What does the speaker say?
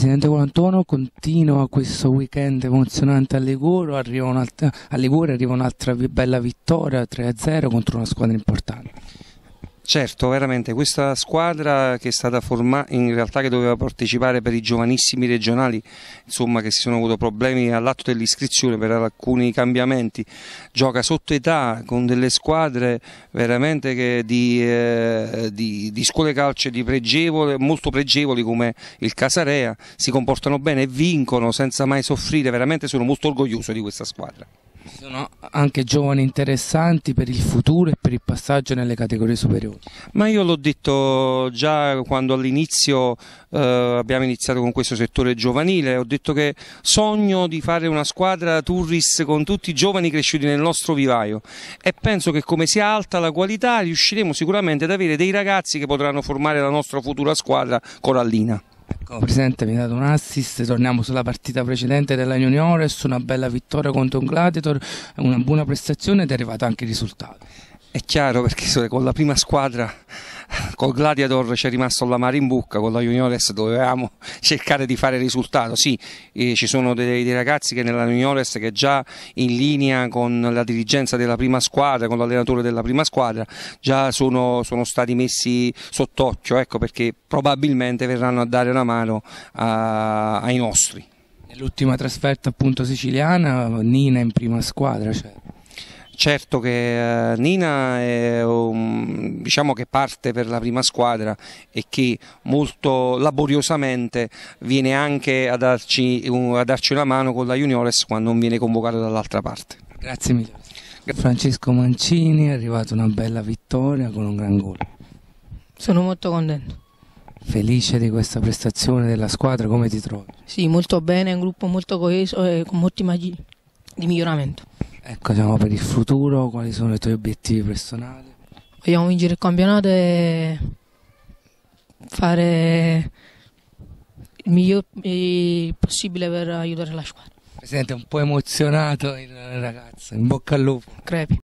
presidente Volantono continua questo weekend emozionante a Liguro, arriva a Liguoro arriva un'altra bella vittoria 3-0 contro una squadra importante. Certo, veramente questa squadra che è stata formata, in realtà che doveva partecipare per i giovanissimi regionali, insomma che si sono avuto problemi all'atto dell'iscrizione per alcuni cambiamenti, gioca sotto età con delle squadre veramente di, eh, di, di, scuole calce di pregevole, molto pregevoli come il Casarea, si comportano bene e vincono senza mai soffrire, veramente sono molto orgoglioso di questa squadra sono anche giovani interessanti per il futuro e per il passaggio nelle categorie superiori. Ma io l'ho detto già quando all'inizio eh, abbiamo iniziato con questo settore giovanile, ho detto che sogno di fare una squadra Turris con tutti i giovani cresciuti nel nostro vivaio e penso che come sia alta la qualità riusciremo sicuramente ad avere dei ragazzi che potranno formare la nostra futura squadra corallina. Ecco, Presidente, mi ha dato un assist, torniamo sulla partita precedente della Juniores, una bella vittoria contro un Gladiator, una buona prestazione ed è arrivato anche il risultato è chiaro perché con la prima squadra col Gladiator ci è rimasto la mare in bocca, con la Juniores dovevamo cercare di fare risultato. Sì, eh, ci sono dei, dei, ragazzi che nella Juniores che già in linea con la dirigenza della prima squadra, con l'allenatore della prima squadra, già sono, sono stati messi sott'occhio, ecco perché probabilmente verranno a dare una mano a, ai nostri. Nell'ultima trasferta appunto siciliana, Nina in prima squadra. Cioè certo che eh, Nina è, um, diciamo che parte per la prima squadra e che molto laboriosamente viene anche a darci, a darci una mano con la Juniores quando non viene convocato dall'altra parte. Grazie mille. Francesco Mancini è arrivata una bella vittoria con un gran gol. Sono molto contento. Felice di questa prestazione della squadra, come ti trovi? Sì, molto bene, un gruppo molto coeso e con molti margini di miglioramento. Ecco, siamo per il futuro, quali sono i tuoi obiettivi personali? Vogliamo vincere il campionato e fare il miglior possibile per aiutare la squadra. Mi sente un po' emozionato il ragazzo, in bocca al lupo. Crepi.